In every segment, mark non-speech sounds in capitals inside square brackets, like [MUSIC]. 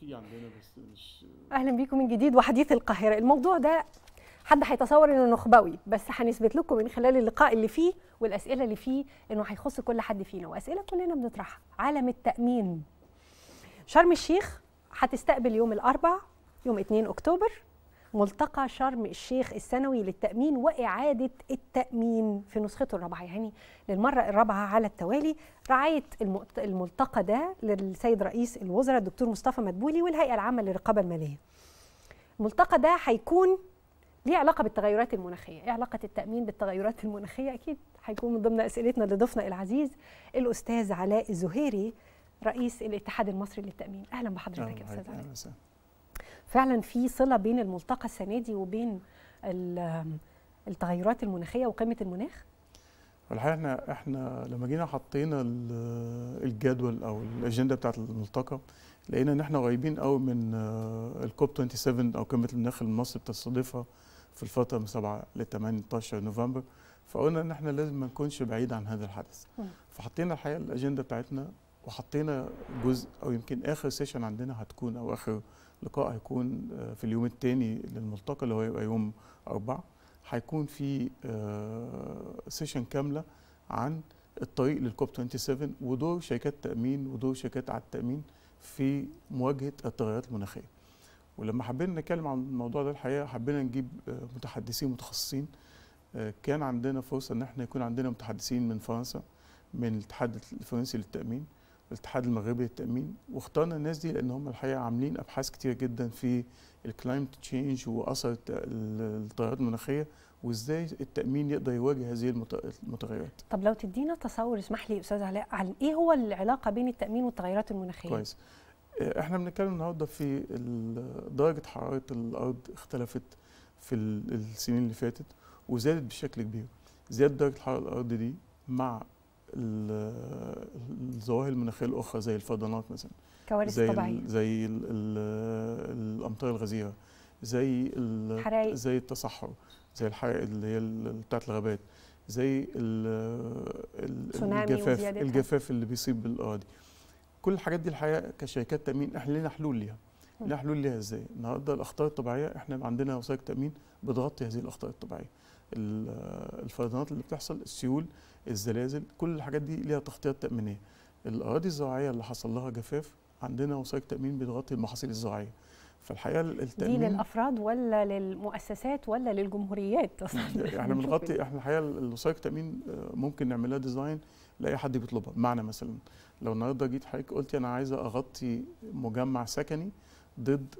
في عندنا بس مش اهلا بيكم من جديد وحديث القاهره الموضوع ده حد هيتصور انه نخبوي بس هنثبت لكم من خلال اللقاء اللي فيه والاسئله اللي فيه انه هيخص كل حد فينا واسئله كلنا بنطرحها عالم التامين شرم الشيخ هتستقبل يوم الاربعاء يوم 2 اكتوبر ملتقى شرم الشيخ السنوي للتأمين وإعادة التأمين في نسخته الرابعة يعني للمرة الرابعة على التوالي رعاية الملتقى ده للسيد رئيس الوزراء الدكتور مصطفى مدبولي والهيئة العامة للرقابة المالية الملتقى ده هيكون ليه علاقه بالتغيرات المناخيه ايه علاقه التامين بالتغيرات المناخيه اكيد هيكون من ضمن اسئلتنا لضيفنا العزيز الاستاذ علاء الزهيري رئيس الاتحاد المصري للتامين اهلا بحضرتك يا استاذ علاء فعلا في صله بين الملتقى السنه دي وبين التغيرات المناخيه وقمه المناخ الحقيقه احنا احنا لما جينا حطينا الجدول او الاجنده بتاعت الملتقى لقينا ان احنا قريبين قوي من آه، الكوب 27 او قمه المناخ اللي مصر بتستضيفها في الفتره من 7 ل 18 نوفمبر فقلنا ان احنا لازم ما نكونش بعيد عن هذا الحدث فحطينا الحقيقه الاجنده بتاعتنا وحطينا جزء او يمكن اخر سيشن عندنا هتكون او اخر لقاء هيكون آه، في اليوم الثاني للملتقى اللي هو يبقى يوم أربعة هيكون في سيشن آه، كامله عن الطريق للكوب 27 ودور شركات التامين ودور شركات على التامين في مواجهه التغيرات المناخيه. ولما حبينا نتكلم عن الموضوع ده الحقيقه حبينا نجيب آه، متحدثين متخصصين كان عندنا فرصه ان احنا يكون عندنا متحدثين من فرنسا من الاتحاد الفرنسي للتامين الاتحاد المغربي للتامين واخترنا الناس دي لان هم الحقيقه عاملين ابحاث كتير جدا في الكلايمت تشينج واثر التغيرات المناخيه وازاي التامين يقدر يواجه هذه المتغيرات. طب لو تدينا تصور اسمح لي استاذ علاء عن ايه هو العلاقه بين التامين والتغيرات المناخيه؟ كويس. آه، احنا بنتكلم النهارده في درجه حراره الارض اختلفت في السنين اللي فاتت وزادت بشكل كبير. زياده درجه حراره الارض دي مع الظواهر المناخيه الاخرى زي الفيضانات مثلا كوارث طبيعيه زي الـ الـ الامطار الغزيره زي الحرائق زي التصحر زي الحرائق اللي هي بتاعت الغابات زي الجفاف الجفاف اللي بيصيب الاراضي كل الحاجات دي الحقيقه كشركات تامين احنا لنا حلول ليها لنا حلول ليها ازاي النهارده الاخطار الطبيعيه احنا عندنا وثائق تامين بتغطي هذه الاخطار الطبيعيه الفيضانات اللي بتحصل السيول الزلازل كل الحاجات دي ليها تغطيات تامينيه الاراضي الزراعيه اللي حصل لها جفاف عندنا وثائق تامين بتغطي المحاصيل الزراعيه فالحقيقه التامين دي للافراد ولا للمؤسسات ولا للجمهوريات [LAUGHS] اصلا احنا بنغطي احنا الحقيقه الوثائق التأمين آه، ممكن نعملها ديزاين لاي حد بيطلبها بمعنى مثلا لو النهارده جيت حضرتك قلتي انا عايزه اغطي مجمع سكني ضد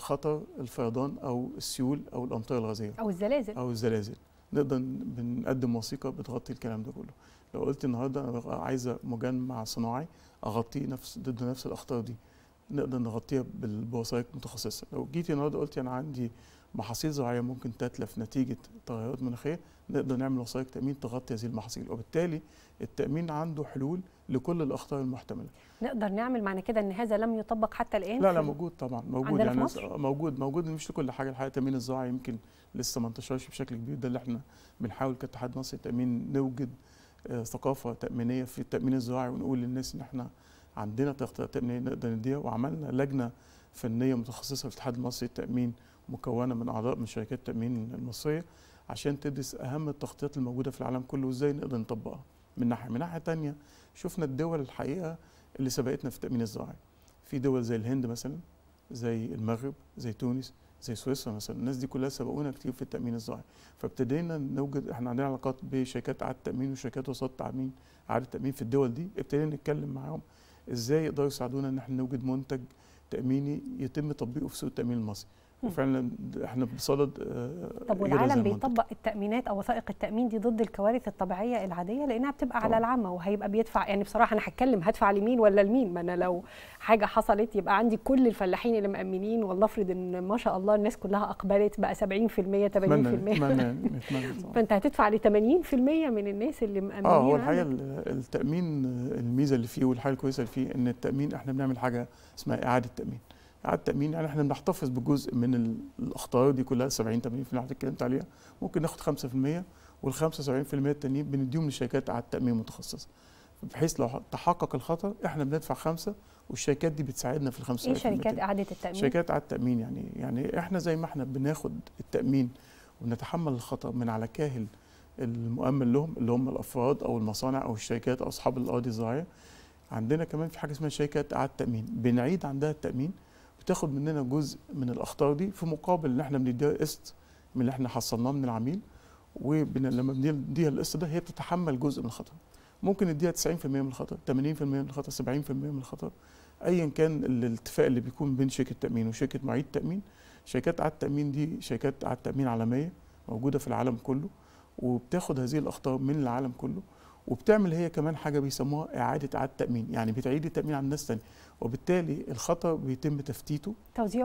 خطر الفيضان او السيول او الامطار الغازيه او الزلازل او الزلازل نقدر بنقدم وثيقه بتغطي الكلام ده كله لو قلت النهارده انا عايزه مجمع صناعي اغطيه نفس ضد نفس الاخطار دي نقدر نغطيها بوثائق متخصصه لو جيتي النهارده قلتي يعني انا عندي محاصيل زراعيه ممكن تتلف نتيجه تغيرات مناخيه نقدر نعمل وثائق تامين تغطي هذه المحاصيل وبالتالي التامين عنده حلول لكل الاخطار المحتمله نقدر نعمل معنى كده ان هذا لم يطبق حتى الان لا لا موجود طبعا موجود يعني في مصر؟ موجود موجود مش لكل حاجه الحقيقه التامين الزراعي يمكن لسه ما انتشرش بشكل كبير ده اللي احنا بنحاول كاتحاد مصري للتامين نوجد آه، ثقافه تامينيه في التامين الزراعي ونقول للناس ان احنا عندنا تغطيات تامينيه نقدر نديها وعملنا لجنه فنيه متخصصه في الاتحاد المصري للتامين مكونه من اعضاء من شركات التامين المصريه عشان تدرس اهم التغطيات الموجوده في العالم كله وازاي نقدر نطبقها من ناحيه من ناحيه ثانيه شفنا الدول الحقيقه اللي سبقتنا في التامين الزراعي في دول زي الهند مثلا زي المغرب زي تونس زي سويسرا مثلا الناس دي كلها سبقونا كتير في التامين الزراعي فابتدينا نوجد احنا عندنا علاقات بشركات اعاده التامين وشركات وسط التامين اعاده التامين في الدول دي ابتدينا نتكلم معاهم ازاي يقدروا يساعدونا ان احنا نوجد منتج تاميني يتم تطبيقه في سوق التامين المصري وفعلا احنا بصدد آه، طب والعالم بيطبق التامينات او وثائق التامين دي ضد الكوارث الطبيعيه العاديه لانها بتبقى طبعا. على العامه وهيبقى بيدفع يعني بصراحه انا هتكلم هدفع لمين ولا لمين ما انا لو حاجه حصلت يبقى عندي كل الفلاحين اللي مامنين والله افرض ان ما شاء الله الناس كلها اقبلت بقى 70% 80% اتمنى [LAUGHS] فانت هتدفع ل 80% من الناس اللي مامنين اه هو الحقيقه التامين آه، الميزه اللي فيه والحاجه الكويسه اللي فيه ان التامين احنا بنعمل حاجه اسمها اعاده تامين على التامين يعني احنا بنحتفظ بجزء من الاخطار دي كلها 70 80% اللي اتكلمت عليها ممكن ناخد 5% وال 75% التانيين بنديهم لشركات على التامين متخصصه بحيث لو تحقق الخطر احنا بندفع خمسه والشركات دي بتساعدنا في ال 75% ايه شركات اعاده التامين؟ شركات اعاده التامين يعني يعني احنا زي ما احنا بناخد التامين ونتحمل الخطر من على كاهل المؤمن لهم اللي هم الافراد او المصانع او الشركات او اصحاب الاراضي الزراعيه عندنا كمان في حاجه اسمها شركات اعاده تامين بنعيد عندها التامين بتاخد مننا جزء من الاخطار دي في مقابل ان احنا بنديها قسط من اللي احنا حصلناه من العميل ولما بنديها القسط ده هي بتتحمل جزء من الخطر ممكن نديها 90% من الخطر 80% من الخطر 70% من الخطر ايا كان الاتفاق اللي بيكون بين شركه تامين وشركه معيد تامين شركات عاد التامين دي شركات عاد تامين عالميه موجوده في العالم كله وبتاخد هذه الاخطار من العالم كله وبتعمل هي كمان حاجه بيسموها اعاده اعاده تامين يعني بتعيد التامين على الناس ثاني وبالتالي الخطا بيتم تفتيته توزيعه